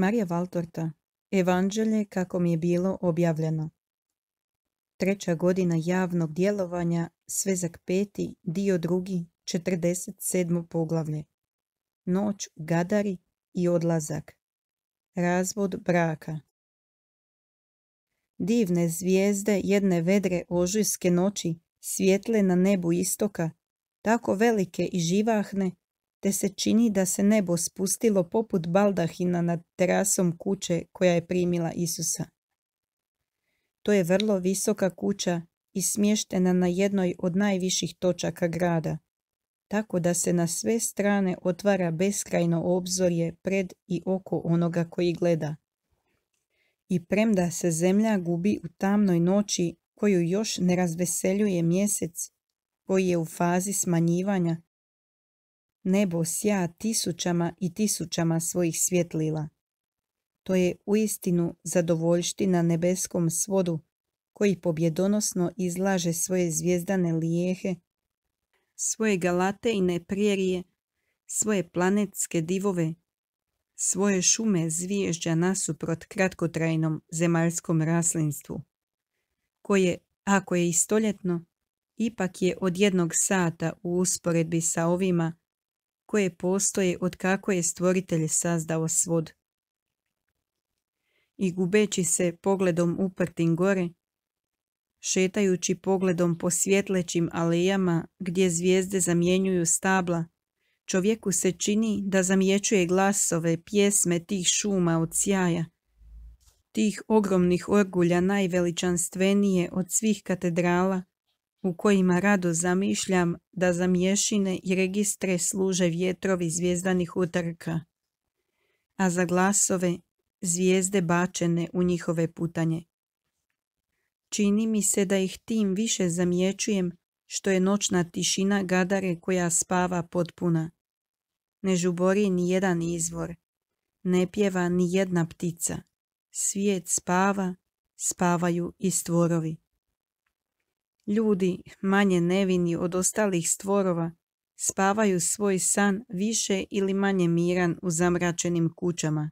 Marija Valtorta Evanđelje kako mi je bilo objavljeno Treća godina javnog djelovanja Svezak peti, dio drugi, 47. poglavlje Noć Gadari i odlazak Razvod braka Divne zvijezde jedne vedre ožujske noći svijetle na nebu istoka, tako velike i živahne te se čini da se nebo spustilo poput baldahina nad terasom kuće koja je primila Isusa. To je vrlo visoka kuća i smještena na jednoj od najviših točaka grada, tako da se na sve strane otvara beskrajno obzorje pred i oko onoga koji gleda. I premda se zemlja gubi u tamnoj noći koju još ne razveseljuje mjesec, koji je u fazi smanjivanja, nebo sja tisućama i tisućama svojih svjetlila. To je uistinu zadovoljština nebeskom svodu koji pobjedonosno izlaže svoje zvijezdane lijehe, svoje galate i neprijerije, svoje planetske divove, svoje šume zviježđa nasuprot kratkotrajnom zemaljskom raslinstvu, koje, ako je i stoljetno, ipak je od jednog sata u usporedbi sa ovima koje postoje od kako je stvoritelj sazdao svod. I gubeći se pogledom uprtim gore, šetajući pogledom po svjetlećim alejama gdje zvijezde zamjenjuju stabla, čovjeku se čini da zamječuje glasove pjesme tih šuma od sjaja, tih ogromnih orgulja najveličanstvenije od svih katedrala, u kojima rado zamišljam da za mješine i registre služe vjetrovi zvijezdanih utrka, a za glasove zvijezde bačene u njihove putanje. Čini mi se da ih tim više zamjećujem što je noćna tišina gadare koja spava potpuna. Ne žubori ni jedan izvor, ne pjeva ni jedna ptica. Svijet spava, spavaju i stvorovi ljudi, manje nevini od ostalih stvorova, spavaju svoj san više ili manje miran u zamračenim kućama.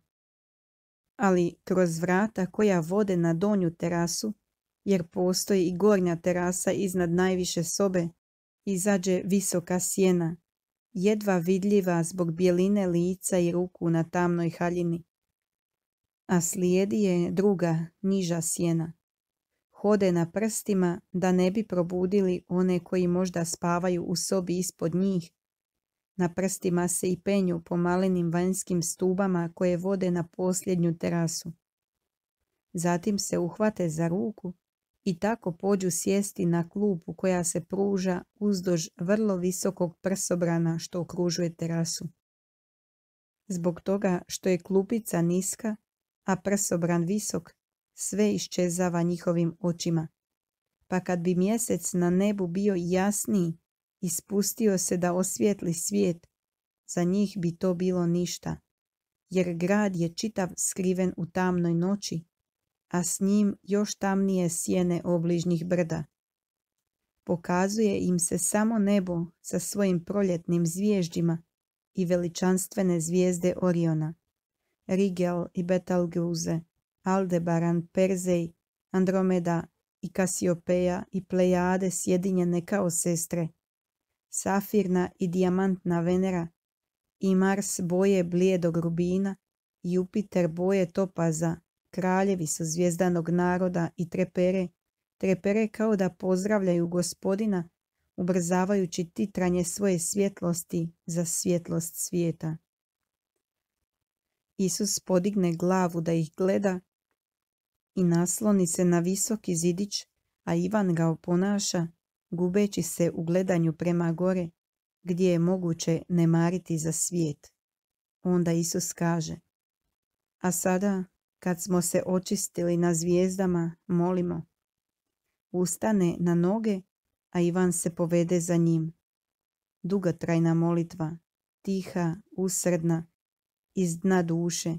Ali kroz vrata koja vode na donju terasu, jer postoji i gornja terasa iznad najviše sobe, izađe visoka sjena, jedva vidljiva zbog bijeline lica i ruku na tamnoj haljini. A slijedi je druga, niža sjena hode na prstima da ne bi probudili one koji možda spavaju u sobi ispod njih. Na prstima se i penju po malenim vanjskim stubama koje vode na posljednju terasu. Zatim se uhvate za ruku i tako pođu sjesti na klupu koja se pruža uzdož vrlo visokog prsobrana što okružuje terasu. Zbog toga što je klupica niska, a prsobran visok, sve iščezava njihovim očima. Pa kad bi mjesec na nebu bio jasniji, i spustio se da osvijetli svijet, za njih bi to bilo ništa, jer grad je čitav skriven u tamnoj noći, a s njim još tamnije sjene obližnjih brda. Pokazuje im se samo nebo sa svojim proljetnim zvježdjima i veličanstvene zvijezde Oriona, Rigel i Betelgeuse. Aldebaran, Perzej, Andromeda i Kasiopeja i Plejade sjedinjene kao sestre, Safirna i Dijamantna Venera i Mars boje blijedog rubina, Jupiter boje topaza, kraljevi su zvijezdanog naroda i trepere, trepere kao da pozdravljaju gospodina, ubrzavajući titranje svoje svjetlosti za svjetlost svijeta. Isus podigne glavu da ih gleda i nasloni se na visoki zidić, a Ivan ga oponaša, gubeći se u gledanju prema gore, gdje je moguće ne mariti za svijet. Onda Isus kaže, a sada, kad smo se očistili na zvijezdama, molimo. Ustane na noge, a Ivan se povede za njim. Dugotrajna molitva, tiha, usredna, iz dna duše,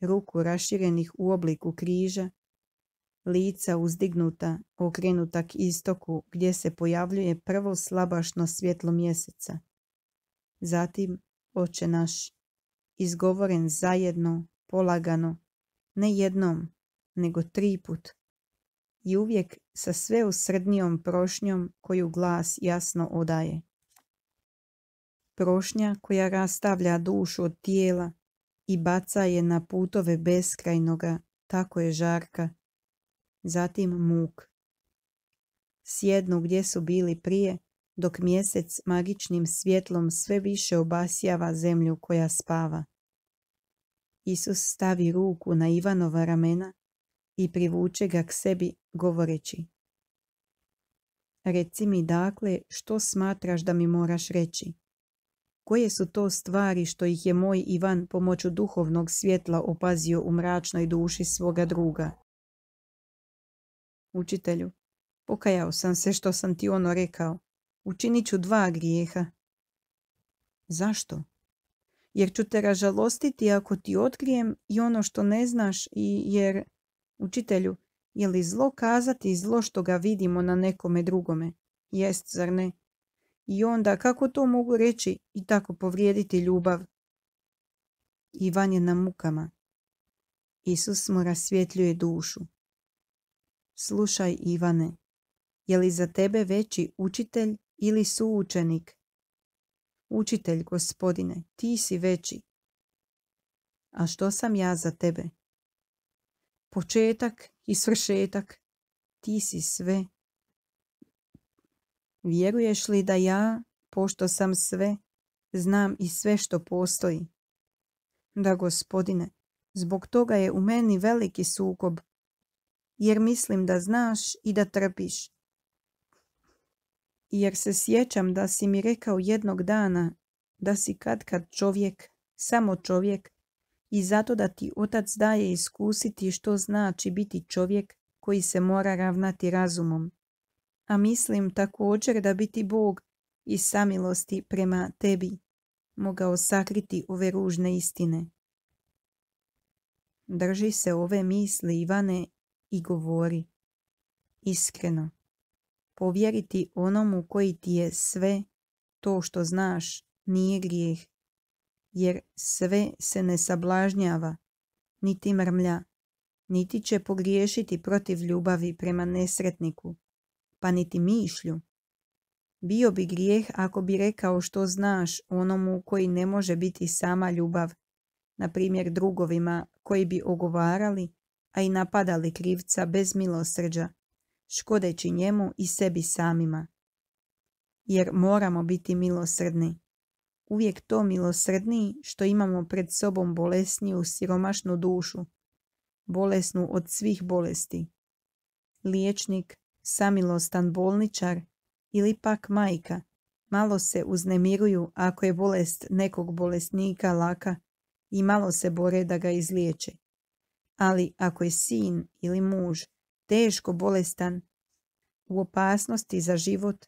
ruku raširenih u obliku križa, lica uzdignuta, okrenuta k istoku gdje se pojavljuje prvo slabašno svjetlo mjeseca. Zatim, oče naš, izgovoren zajedno, polagano, ne jednom, nego tri put. I uvijek sa sve usrednijom prošnjom koju glas jasno odaje. Prošnja koja rastavlja dušu od tijela i baca je na putove beskrajnoga, tako je žarka, zatim muk. Sjednu gdje su bili prije, dok mjesec magičnim svjetlom sve više obasjava zemlju koja spava. Isus stavi ruku na Ivanova ramena i privuče ga k sebi govoreći. Reci mi dakle što smatraš da mi moraš reći. Koje su to stvari što ih je moj Ivan pomoću duhovnog svjetla opazio u mračnoj duši svoga druga? Učitelju, pokajao sam se što sam ti ono rekao. Učinit ću dva grijeha. Zašto? Jer ću te ražalostiti ako ti otkrijem i ono što ne znaš i jer... Učitelju, je li zlo kazati zlo što ga vidimo na nekome drugome? Jest, zar ne? I onda kako to mogu reći i tako povrijediti ljubav? Ivan je na mukama. Isus mu rasvjetljuje dušu. Slušaj Ivane, je li za tebe veći učitelj ili suučenik? Učitelj, gospodine, ti si veći. A što sam ja za tebe? Početak i svršetak, ti si sve. Vjeruješ li da ja, pošto sam sve, znam i sve što postoji? Da, gospodine, zbog toga je u meni veliki sukob jer mislim da znaš i da trpiš. Jer se sjećam da si mi rekao jednog dana da si kad kad čovjek, samo čovjek, i zato da ti otac daje iskusiti što znači biti čovjek koji se mora ravnati razumom. A mislim također da biti Bog i samilosti prema tebi mogao sakriti ove ružne istine. Drži se ove misli, Ivane, i govori iskreno. Povjeriti onomu koji ti je sve to što znaš nije grijeh, jer sve se ne sablažnjava, niti mrmlja, niti će pogriješiti protiv ljubavi prema nesretniku, pa niti mišlju. Bio bi grijeh ako bi rekao što znaš onomu koji ne može biti sama ljubav, na primjer drugovima koji bi ogovarali a i napadali krivca bez milosrđa, škodeći njemu i sebi samima. Jer moramo biti milosrdni. Uvijek to milosrdniji što imamo pred sobom bolesniju, siromašnu dušu, bolesnu od svih bolesti. Liječnik, samilostan bolničar ili pak majka malo se uznemiruju ako je bolest nekog bolesnika laka i malo se bore da ga izliječe ali ako je sin ili muž teško bolestan, u opasnosti za život,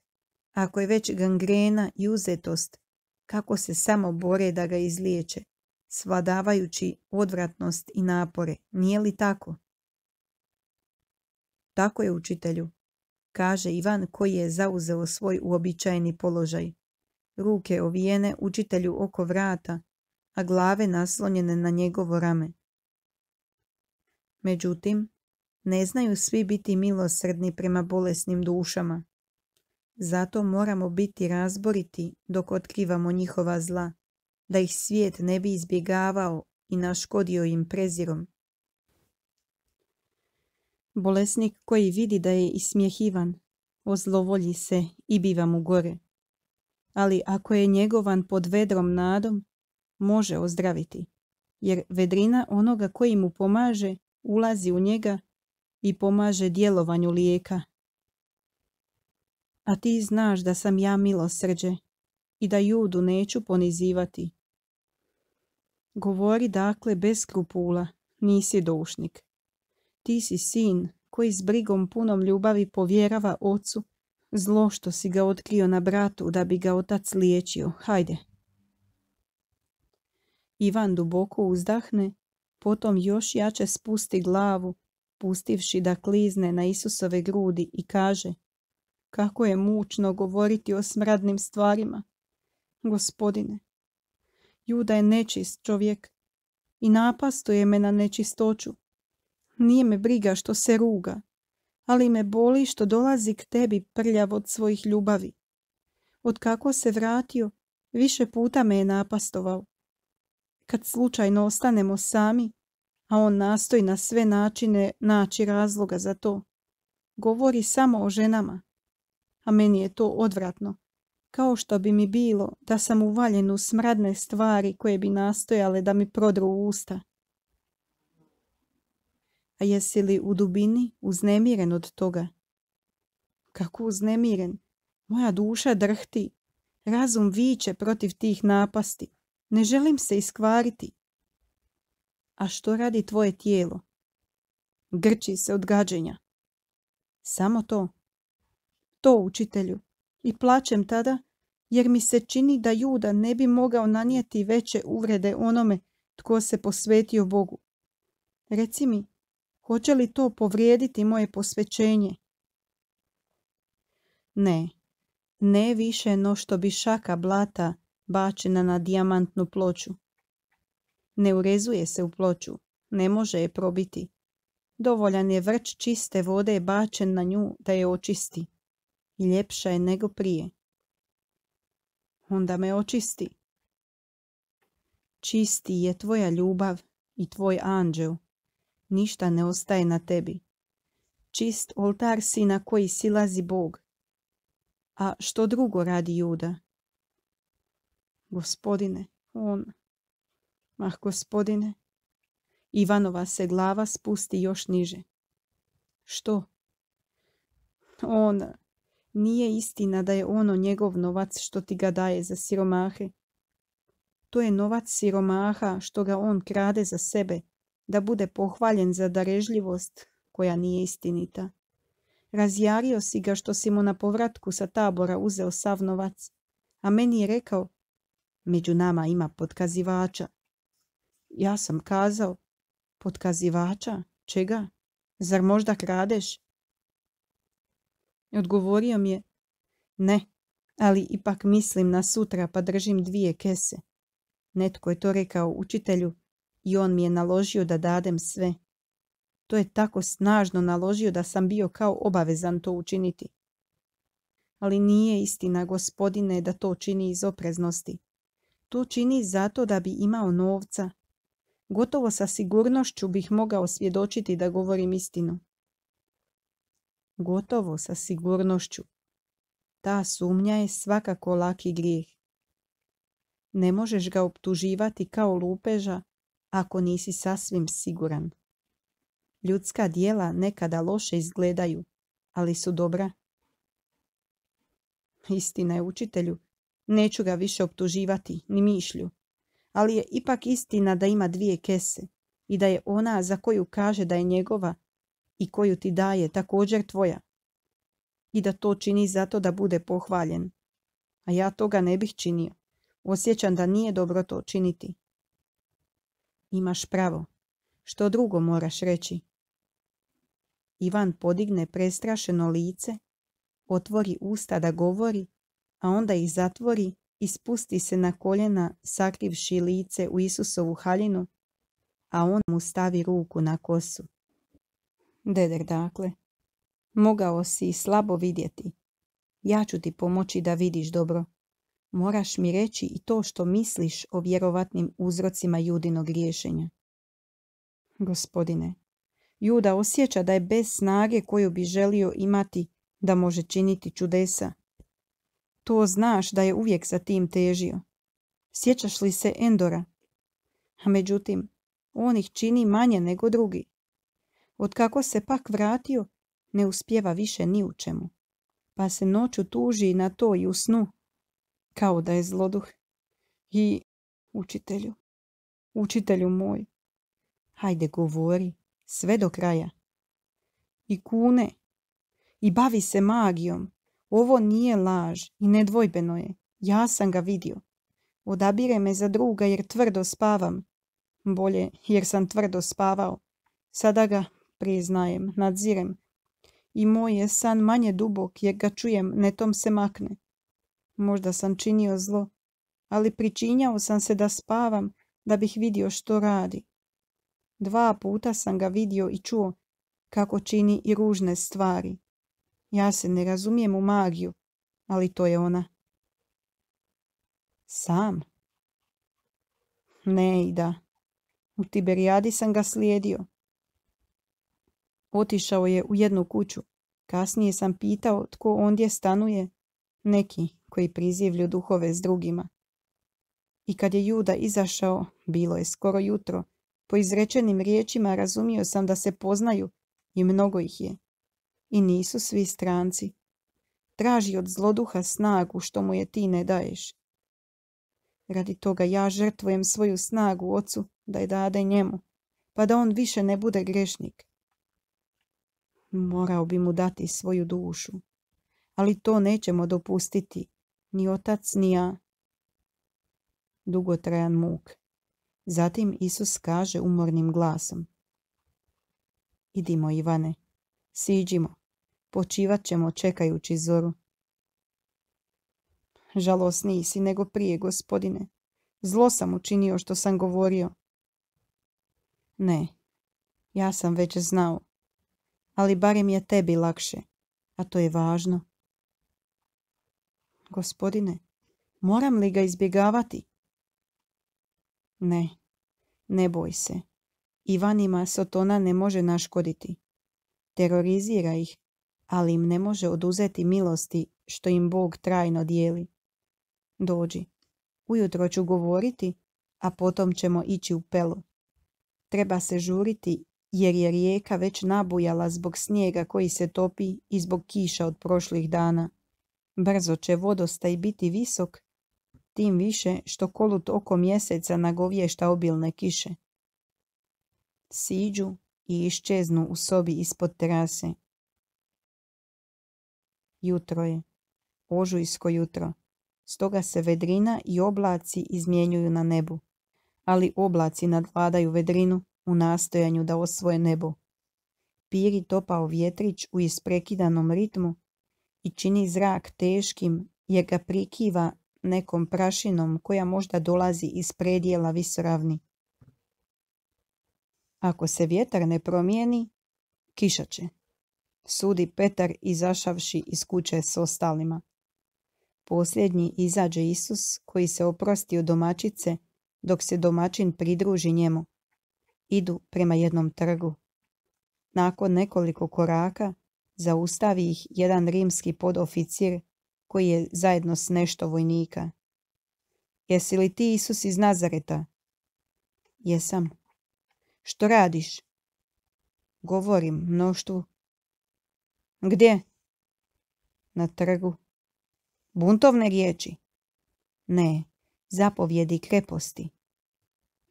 ako je već gangrena i uzetost, kako se samo bore da ga izliječe, svladavajući odvratnost i napore, nije li tako? Tako je učitelju, kaže Ivan koji je zauzeo svoj uobičajeni položaj. Ruke ovijene učitelju oko vrata, a glave naslonjene na njegovo rame. Međutim, ne znaju svi biti milosrdni prema bolesnim dušama. Zato moramo biti razboriti dok otkrivamo njihova zla, da ih svijet ne bi izbjegavao i naškodio im prezirom. Bolesnik koji vidi da je ismjehivan, ozlovolji se i biva mu gore. Ali ako je njegovan pod vedrom nadom, može ozdraviti, jer vedrina onoga koji mu pomaže ulazi u njega i pomaže djelovanju lijeka. A ti znaš da sam ja milosrđe i da judu neću ponizivati. Govori dakle bez skrupula, nisi dušnik. Ti si sin koji s brigom punom ljubavi povjerava ocu zlo što si ga otkrio na bratu da bi ga otac liječio. Hajde. Ivan duboko uzdahne Potom još jače spusti glavu, pustivši da klizne na Isusove grudi i kaže Kako je mučno govoriti o smradnim stvarima, gospodine. Juda je nečist čovjek i napastuje me na nečistoću. Nije me briga što se ruga, ali me boli što dolazi k tebi prljav od svojih ljubavi. Od kako se vratio, više puta me je napastovao kad slučajno ostanemo sami, a on nastoji na sve načine naći razloga za to. Govori samo o ženama, a meni je to odvratno, kao što bi mi bilo da sam uvaljen u smradne stvari koje bi nastojale da mi prodru u usta. A jesi li u dubini uznemiren od toga? Kako uznemiren? Moja duša drhti, razum viće protiv tih napasti. Ne želim se iskvariti. A što radi tvoje tijelo? Grči se od gađenja. Samo to. To učitelju. I plačem tada jer mi se čini da Juda ne bi mogao nanijeti veće uvrede onome tko se posvetio Bogu. Reci mi, hoće li to povrijediti moje posvećenje? Ne, ne više no što bi šaka blata bačena na dijamantnu ploču. Ne urezuje se u ploču, ne može je probiti. Dovoljan je vrč čiste vode bačen na nju da je očisti. I ljepša je nego prije. Onda me očisti. Čisti je tvoja ljubav i tvoj anđeo. Ništa ne ostaje na tebi. Čist oltar si na koji silazi Bog. A što drugo radi Juda? gospodine, on. Mah, gospodine. Ivanova se glava spusti još niže. Što? On, nije istina da je ono njegov novac što ti ga daje za siromahe. To je novac siromaha što ga on krade za sebe, da bude pohvaljen za darežljivost koja nije istinita. Razjario si ga što si mu na povratku sa tabora uzeo sav novac, a meni je rekao među nama ima potkazivača. Ja sam kazao, potkazivača? Čega? Zar možda kradeš? Odgovorio mi je, ne, ali ipak mislim na sutra pa držim dvije kese. Netko je to rekao učitelju i on mi je naložio da dadem sve. To je tako snažno naložio da sam bio kao obavezan to učiniti. Ali nije istina, gospodine, da to čini iz opreznosti. To čini zato da bi imao novca. Gotovo sa sigurnošću bih mogao svjedočiti da govorim istinu. Gotovo sa sigurnošću. Ta sumnja je svakako laki grijeh. Ne možeš ga optuživati kao lupeža ako nisi sasvim siguran. Ljudska dijela nekada loše izgledaju, ali su dobra. Istina je učitelju Neću ga više optuživati, ni mišlju. Ali je ipak istina da ima dvije kese i da je ona za koju kaže da je njegova i koju ti daje također tvoja. I da to čini zato da bude pohvaljen. A ja toga ne bih činio. Osjećam da nije dobro to činiti. Imaš pravo. Što drugo moraš reći? Ivan podigne prestrašeno lice, otvori usta da govori, a onda ih zatvori i spusti se na koljena sakrivši lice u Isusovu haljinu, a on mu stavi ruku na kosu. Deder dakle, mogao si slabo vidjeti. Ja ću ti pomoći da vidiš dobro. Moraš mi reći i to što misliš o vjerovatnim uzrocima judinog rješenja. Gospodine, Juda osjeća da je bez snage koju bi želio imati da može činiti čudesa to znaš da je uvijek za tim težio. Sjećaš li se Endora? A međutim, on ih čini manje nego drugi. kako se pak vratio, ne uspjeva više ni u čemu. Pa se noću tuži na to i u snu, kao da je zloduh. I učitelju, učitelju moj, hajde govori, sve do kraja. I kune, i bavi se magijom, ovo nije laž i nedvojbeno je. Ja sam ga vidio. Odabire me za druga jer tvrdo spavam. Bolje jer sam tvrdo spavao. Sada ga, priznajem, nadzirem. I moj je san manje dubok jer ga čujem, netom se makne. Možda sam činio zlo, ali pričinjao sam se da spavam da bih vidio što radi. Dva puta sam ga vidio i čuo kako čini i ružne stvari. Ja se ne razumijem u magiju, ali to je ona. Sam? Ne, i da. U Tiberijadi sam ga slijedio. Otišao je u jednu kuću. Kasnije sam pitao tko ondje stanuje. Neki koji prizivlju duhove s drugima. I kad je Juda izašao, bilo je skoro jutro. Po izrečenim riječima razumio sam da se poznaju i mnogo ih je i nisu svi stranci. Traži od zloduha snagu što mu je ti ne daješ. Radi toga ja žrtvujem svoju snagu ocu da je dade njemu, pa da on više ne bude grešnik. Morao bi mu dati svoju dušu, ali to nećemo dopustiti, ni otac ni ja. Dugotrajan muk. Zatim Isus kaže umornim glasom. Idimo Ivane, siđimo, Počivat ćemo čekajući zoru. Žalosniji si nego prije, gospodine. Zlo sam učinio što sam govorio. Ne, ja sam već znao. Ali barem je tebi lakše, a to je važno. Gospodine, moram li ga izbjegavati? Ne, ne boj se. Ivanima Sotona ne može naškoditi. Terorizira ih ali im ne može oduzeti milosti što im Bog trajno dijeli. Dođi, ujutro ću govoriti, a potom ćemo ići u pelu. Treba se žuriti jer je rijeka već nabujala zbog snijega koji se topi i zbog kiša od prošlih dana. Brzo će vodostaj biti visok, tim više što kolut oko mjeseca nagovješta obilne kiše. Siđu i iščeznu u sobi ispod terase jutro je. Ožujsko jutro. Stoga se vedrina i oblaci izmjenjuju na nebu. Ali oblaci nadvladaju vedrinu u nastojanju da osvoje nebo. Piri topao vjetrić u isprekidanom ritmu i čini zrak teškim jer ga prikiva nekom prašinom koja možda dolazi iz predijela visoravni. Ako se vjetar ne promijeni, kiša će sudi Petar izašavši iz kuće s ostalima. Posljednji izađe Isus koji se oprosti od domaćice dok se domaćin pridruži njemu. Idu prema jednom trgu. Nakon nekoliko koraka zaustavi ih jedan rimski podoficir koji je zajedno s nešto vojnika. Jesi li ti Isus iz Nazareta? Jesam. Što radiš? Govorim mnoštvu gdje? Na trgu. Buntovne riječi? Ne, zapovjedi kreposti.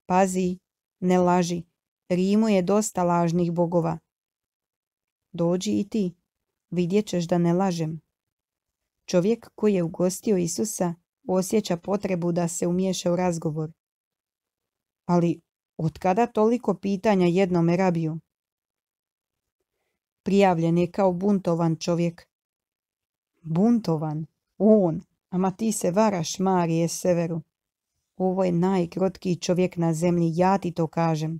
Pazi, ne laži. Rimu je dosta lažnih bogova. Dođi i ti, vidjet ćeš da ne lažem. Čovjek koji je ugostio Isusa osjeća potrebu da se umiješa u razgovor. Ali, otkada toliko pitanja jednome rabiju? Prijavljen je kao buntovan čovjek. Buntovan? On? Ama ti se varaš, Marije Severu. Ovo je najkrotkiji čovjek na zemlji, ja ti to kažem.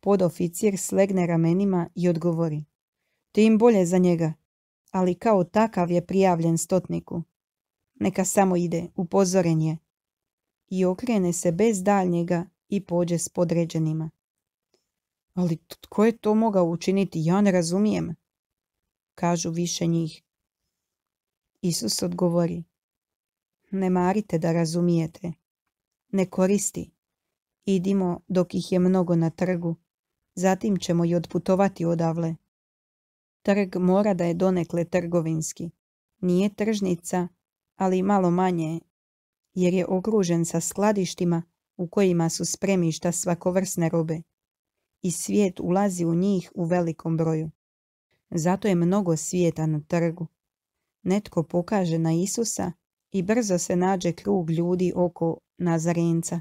Podoficir slegne ramenima i odgovori. im bolje za njega, ali kao takav je prijavljen stotniku. Neka samo ide, upozoren je. I okrene se bez daljnjega i pođe s podređenima. Ali tko je to mogao učiniti? Ja ne razumijem, kažu više njih. Isus odgovori, ne marite da razumijete, ne koristi. Idimo dok ih je mnogo na trgu, zatim ćemo i odputovati odavle. Trg mora da je donekle trgovinski. Nije tržnica, ali malo manje, jer je okružen sa skladištima u kojima su spremišta svakovrsne robe i svijet ulazi u njih u velikom broju. Zato je mnogo svijeta na trgu. Netko pokaže na Isusa i brzo se nađe krug ljudi oko Nazarenca.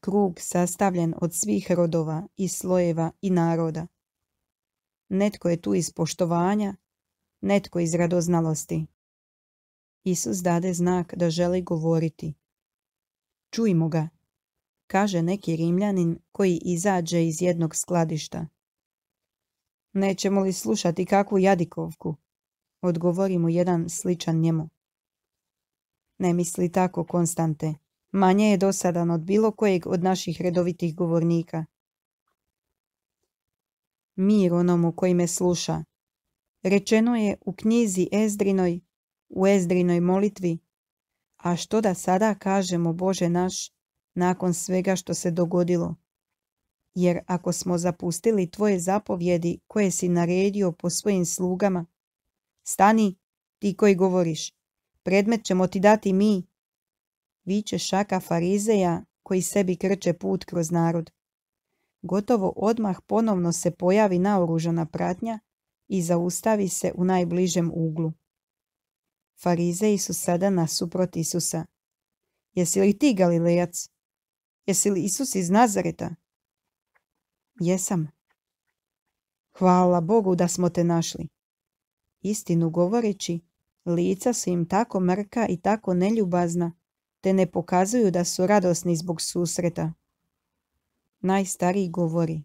Krug sastavljen od svih rodova i slojeva i naroda. Netko je tu iz poštovanja, netko iz radoznalosti. Isus dade znak da želi govoriti. Čujmo ga, kaže neki rimljanin koji izađe iz jednog skladišta. Nećemo li slušati kakvu jadikovku? Odgovori mu jedan sličan njemu. Ne misli tako, Konstante. Manje je dosadan od bilo kojeg od naših redovitih govornika. Mir onomu koji me sluša. Rečeno je u knjizi Ezdrinoj, u Ezdrinoj molitvi. A što da sada kažemo, Bože naš, nakon svega što se dogodilo. Jer ako smo zapustili tvoje zapovjedi koje si naredio po svojim slugama, stani ti koji govoriš, predmet ćemo ti dati mi. Viče šaka farizeja koji sebi krče put kroz narod. Gotovo odmah ponovno se pojavi naoružana pratnja i zaustavi se u najbližem uglu. Farizeji su sada nasuprot Isusa. Jesi li ti, Galilejac? Jesi li Isus iz Nazareta? Jesam. Hvala Bogu da smo te našli. Istinu govoreći, lica su im tako mrka i tako neljubazna, te ne pokazuju da su radosni zbog susreta. Najstariji govori.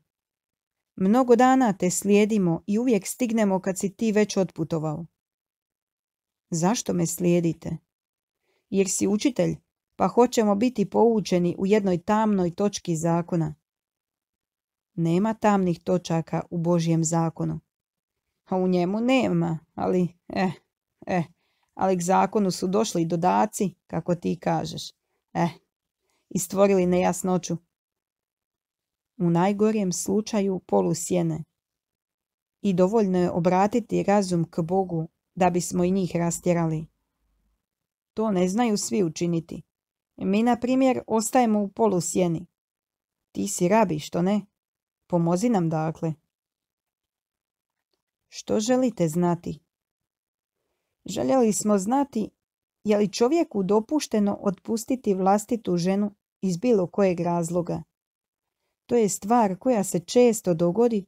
Mnogo dana te slijedimo i uvijek stignemo kad si ti već otputovao. Zašto me slijedite? Jer si učitelj pa hoćemo biti poučeni u jednoj tamnoj točki zakona. Nema tamnih točaka u Božjem zakonu. A u njemu nema, ali, eh, eh, ali k zakonu su došli dodaci, kako ti kažeš. Eh, i stvorili nejasnoću. U najgorijem slučaju polu sjene. I dovoljno je obratiti razum k Bogu da bismo i njih rastjerali. To ne znaju svi učiniti. Mi, na primjer, ostajemo u polu sjeni. Ti si rabi, što ne? Pomozi nam dakle. Što želite znati? Željeli smo znati je li čovjeku dopušteno otpustiti vlastitu ženu iz bilo kojeg razloga. To je stvar koja se često dogodi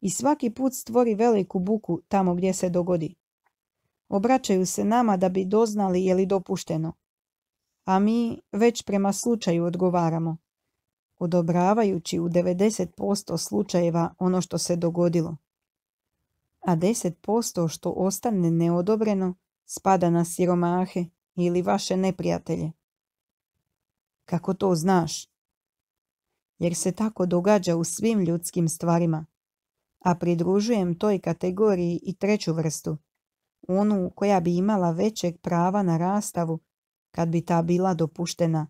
i svaki put stvori veliku buku tamo gdje se dogodi. Obraćaju se nama da bi doznali je li dopušteno a mi već prema slučaju odgovaramo, odobravajući u 90% slučajeva ono što se dogodilo, a 10% što ostane neodobreno spada na siromahe ili vaše neprijatelje. Kako to znaš? Jer se tako događa u svim ljudskim stvarima, a pridružujem toj kategoriji i treću vrstu, onu koja bi imala većeg prava na rastavu kad bi ta bila dopuštena,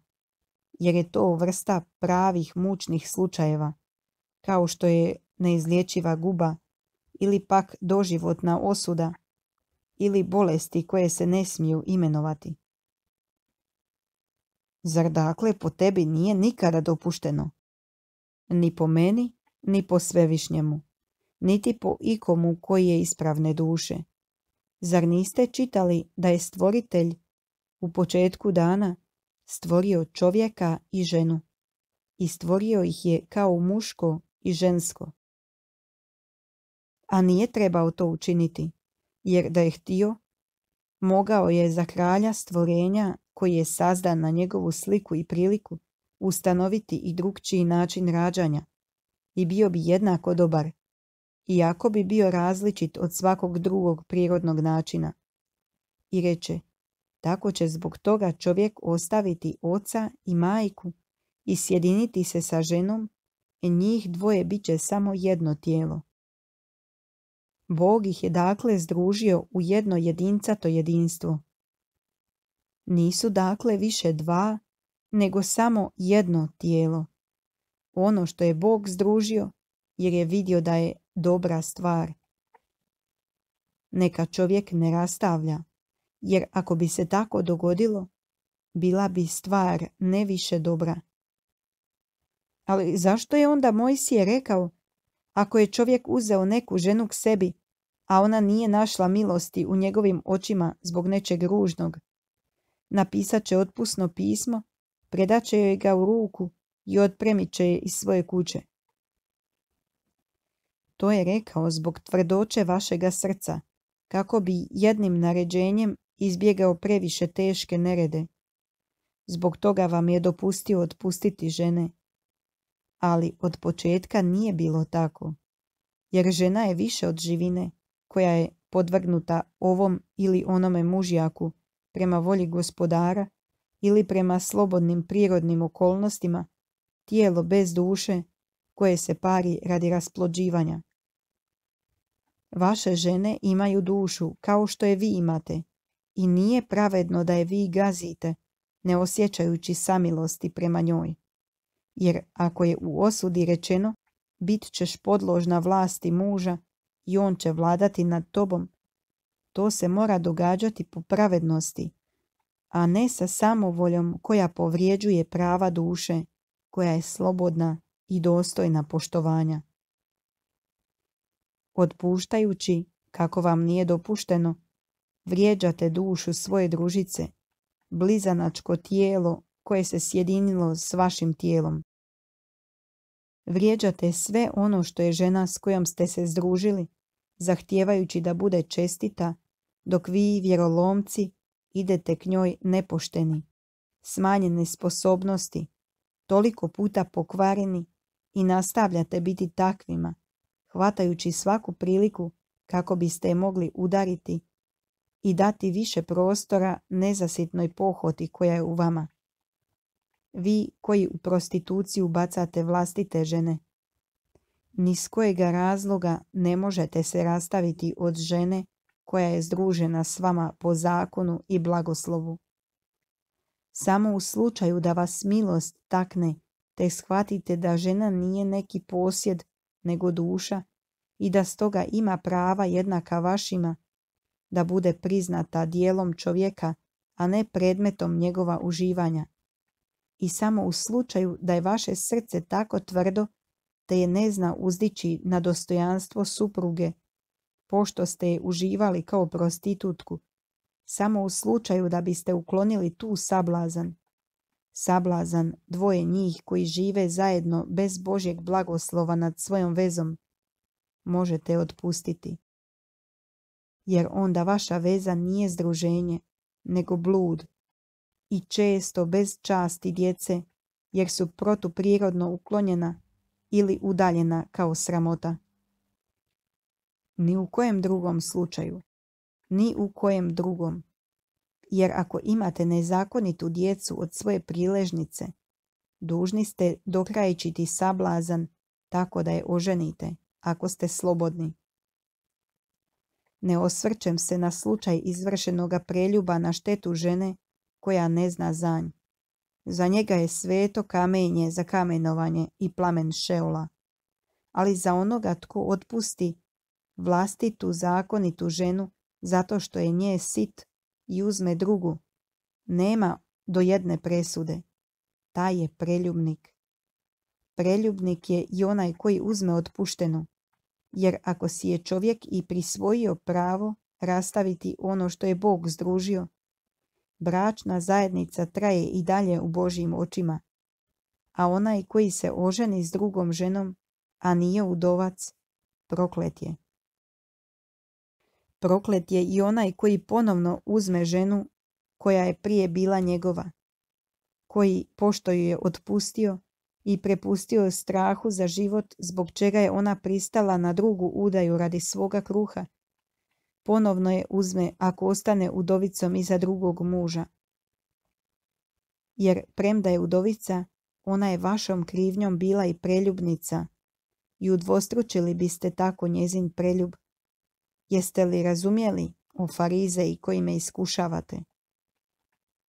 jer je to vrsta pravih mučnih slučajeva, kao što je neizlječiva guba ili pak doživotna osuda ili bolesti koje se ne smiju imenovati. Zar dakle po tebi nije nikada dopušteno? Ni po meni, ni po svevišnjemu, niti po ikomu koji je ispravne duše. Zar niste čitali da je stvoritelj u početku dana stvorio čovjeka i ženu i stvorio ih je kao muško i žensko. A nije trebao to učiniti, jer da je htio, mogao je za kralja stvorenja koji je sazdan na njegovu sliku i priliku ustanoviti i drugčiji način rađanja i bio bi jednako dobar, iako bi bio različit od svakog drugog prirodnog načina. I reče, tako će zbog toga čovjek ostaviti oca i majku i sjediniti se sa ženom, i njih dvoje bit će samo jedno tijelo. Bog ih je dakle združio u jedno jedincato jedinstvo. Nisu dakle više dva, nego samo jedno tijelo. Ono što je Bog združio, jer je vidio da je dobra stvar. Neka čovjek ne rastavlja jer ako bi se tako dogodilo, bila bi stvar ne više dobra. Ali zašto je onda Mojsije rekao, ako je čovjek uzeo neku ženu k sebi, a ona nije našla milosti u njegovim očima zbog nečeg ružnog, napisat će otpusno pismo, predat će joj ga u ruku i otpremit će je iz svoje kuće. To je rekao zbog tvrdoće vašega srca, kako bi jednim naređenjem izbjegao previše teške nerede. Zbog toga vam je dopustio otpustiti žene. Ali od početka nije bilo tako, jer žena je više od živine koja je podvrgnuta ovom ili onome mužjaku prema volji gospodara ili prema slobodnim prirodnim okolnostima, tijelo bez duše koje se pari radi rasplođivanja. Vaše žene imaju dušu kao što je vi imate i nije pravedno da je vi gazite, ne osjećajući samilosti prema njoj. Jer ako je u osudi rečeno, bit ćeš podložna vlasti muža i on će vladati nad tobom, to se mora događati po pravednosti, a ne sa samovoljom koja povrijeđuje prava duše, koja je slobodna i dostojna poštovanja. Odpuštajući, kako vam nije dopušteno, Vrijeđate dušu svoje družice, blizanačko tijelo koje se sjedinilo s vašim tijelom. Vrijeđate sve ono što je žena s kojom ste se združili, zahtijevajući da bude čestita, dok vi, vjerolomci, idete k njoj nepošteni, smanjene sposobnosti, toliko puta pokvareni i nastavljate biti takvima, hvatajući svaku priliku kako biste je mogli udariti i dati više prostora nezasitnoj pohoti koja je u vama. Vi koji u prostituciju bacate vlastite žene, ni s kojega razloga ne možete se rastaviti od žene koja je združena s vama po zakonu i blagoslovu. Samo u slučaju da vas milost takne, te shvatite da žena nije neki posjed, nego duša, i da stoga ima prava jednaka vašima, da bude priznata dijelom čovjeka, a ne predmetom njegova uživanja. I samo u slučaju da je vaše srce tako tvrdo, te je ne zna uzdići na dostojanstvo supruge, pošto ste je uživali kao prostitutku, samo u slučaju da biste uklonili tu sablazan. Sablazan dvoje njih koji žive zajedno bez Božjeg blagoslova nad svojom vezom, možete otpustiti jer onda vaša veza nije združenje, nego blud. I često bez časti djece, jer su protuprirodno uklonjena ili udaljena kao sramota. Ni u kojem drugom slučaju. Ni u kojem drugom. Jer ako imate nezakonitu djecu od svoje priležnice, dužni ste dokrajčiti sablazan tako da je oženite, ako ste slobodni. Ne osvrćem se na slučaj izvršenoga preljuba na štetu žene koja ne zna za nj. Za njega je sveto kamenje za kamenovanje i plamen šeula Ali za onoga tko otpusti vlastitu zakonitu ženu zato što je nje sit i uzme drugu, nema do jedne presude. Taj je preljubnik. Preljubnik je i onaj koji uzme otpuštenu, jer ako si je čovjek i prisvojio pravo rastaviti ono što je Bog združio, bračna zajednica traje i dalje u Božjim očima, a onaj koji se oženi s drugom ženom, a nije udovac, proklet je. Proklet je i onaj koji ponovno uzme ženu koja je prije bila njegova, koji, pošto ju je otpustio, i prepustio je strahu za život zbog čega je ona pristala na drugu udaju radi svoga kruha. Ponovno je uzme ako ostane udovicom iza drugog muža. Jer premda je udovica, ona je vašom krivnjom bila i preljubnica i udvostručili biste tako njezin preljub. Jeste li razumjeli o farize i koji me iskušavate?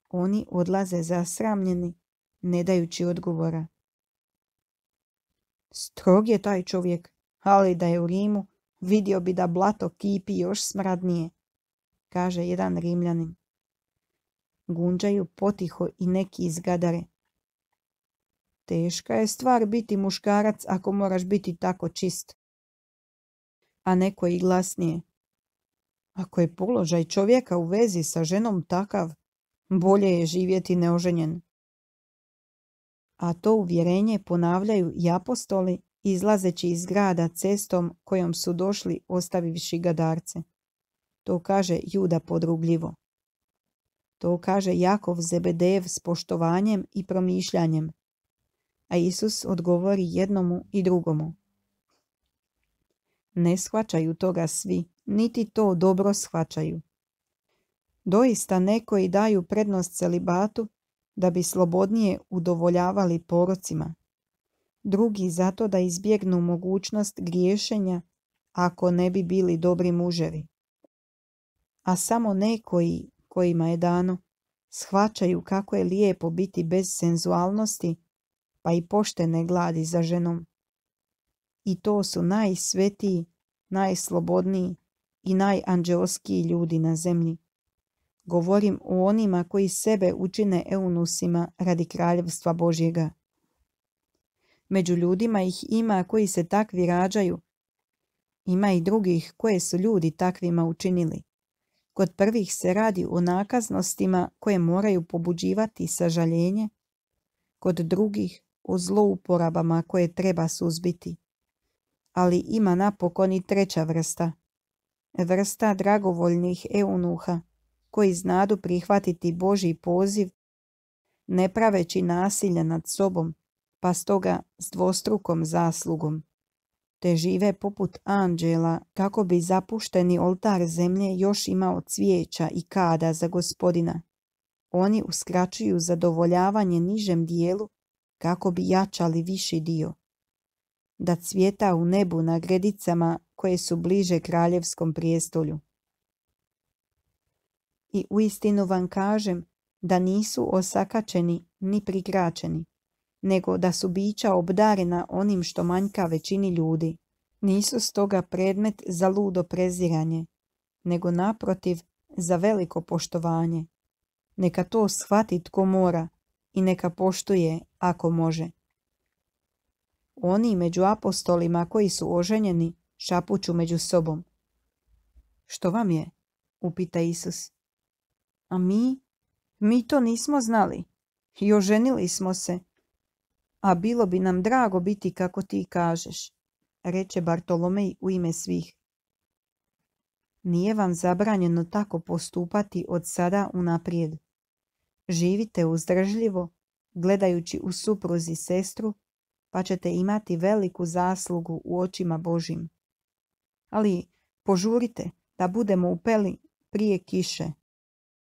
Oni odlaze zasramljeni, ne dajući odgovora. Strog je taj čovjek, ali da je u Rimu, vidio bi da blato kipi još smradnije, kaže jedan Rimljanin. Gunđaju potiho i neki izgadare. Teška je stvar biti muškarac ako moraš biti tako čist. A neko i glasnije. Ako je položaj čovjeka u vezi sa ženom takav, bolje je živjeti neoženjen a to uvjerenje ponavljaju i apostoli izlazeći iz grada cestom kojom su došli ostavivši gadarce. To kaže Juda podrugljivo. To kaže Jakov Zebedev s poštovanjem i promišljanjem. A Isus odgovori jednomu i drugomu. Ne shvaćaju toga svi, niti to dobro shvaćaju. Doista nekoji daju prednost celibatu da bi slobodnije udovoljavali porocima, drugi zato da izbjegnu mogućnost griješenja ako ne bi bili dobri muževi. A samo nekoji kojima je dano shvaćaju kako je lijepo biti bez senzualnosti pa i poštene gladi za ženom. I to su najsvetiji, najslobodniji i najanđeoskiji ljudi na zemlji. Govorim o onima koji sebe učine eunusima radi kraljevstva Božjega. Među ljudima ih ima koji se takvi rađaju. Ima i drugih koje su ljudi takvima učinili. Kod prvih se radi o nakaznostima koje moraju pobuđivati sažaljenje, kod drugih o zlouporabama koje treba suzbiti. Ali ima napokon i treća vrsta. Vrsta dragovoljnih eunuha koji znadu prihvatiti Boži poziv, ne praveći nasilje nad sobom, pa stoga s dvostrukom zaslugom, te žive poput anđela kako bi zapušteni oltar zemlje još imao cvijeća i kada za gospodina. Oni uskraćuju zadovoljavanje nižem dijelu kako bi jačali viši dio. Da cvjeta u nebu na gredicama koje su bliže kraljevskom prijestolju i uistinu vam kažem da nisu osakačeni ni prikračeni, nego da su bića obdarena onim što manjka većini ljudi. Nisu stoga predmet za ludo preziranje, nego naprotiv za veliko poštovanje. Neka to shvati tko mora i neka poštuje ako može. Oni među apostolima koji su oženjeni šapuću među sobom. Što vam je? upita Isus. A mi? Mi to nismo znali. I oženili smo se. A bilo bi nam drago biti kako ti kažeš, reče Bartolomej u ime svih. Nije vam zabranjeno tako postupati od sada unaprijed. Živite uzdržljivo, gledajući u supruzi sestru, pa ćete imati veliku zaslugu u očima Božim. Ali požurite da budemo upeli prije kiše.